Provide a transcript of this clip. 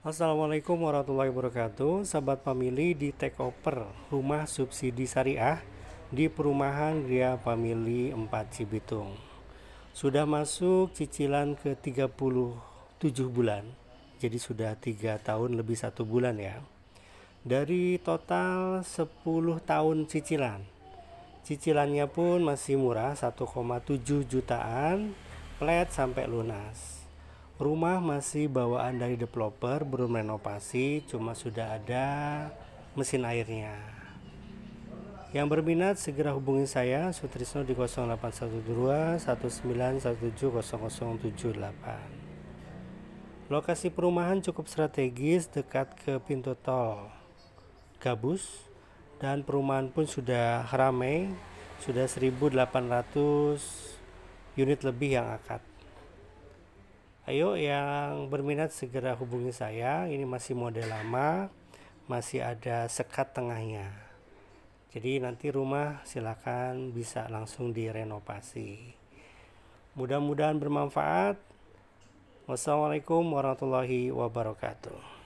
Assalamualaikum warahmatullahi wabarakatuh Sahabat family di takeover rumah subsidi syariah di perumahan Gria Family 4 Cibitung Sudah masuk cicilan ke 37 bulan Jadi sudah 3 tahun lebih 1 bulan ya Dari total 10 tahun cicilan Cicilannya pun masih murah 1,7 jutaan flat sampai lunas rumah masih bawaan dari developer belum renovasi cuma sudah ada mesin airnya yang berminat segera hubungi saya Sutrisno di 0812 0078. lokasi perumahan cukup strategis dekat ke pintu tol gabus dan perumahan pun sudah ramai sudah 1800 unit lebih yang akad Ayo yang berminat segera hubungi saya. Ini masih model lama, masih ada sekat tengahnya. Jadi nanti rumah silakan bisa langsung direnovasi. Mudah-mudahan bermanfaat. Wassalamualaikum warahmatullahi wabarakatuh.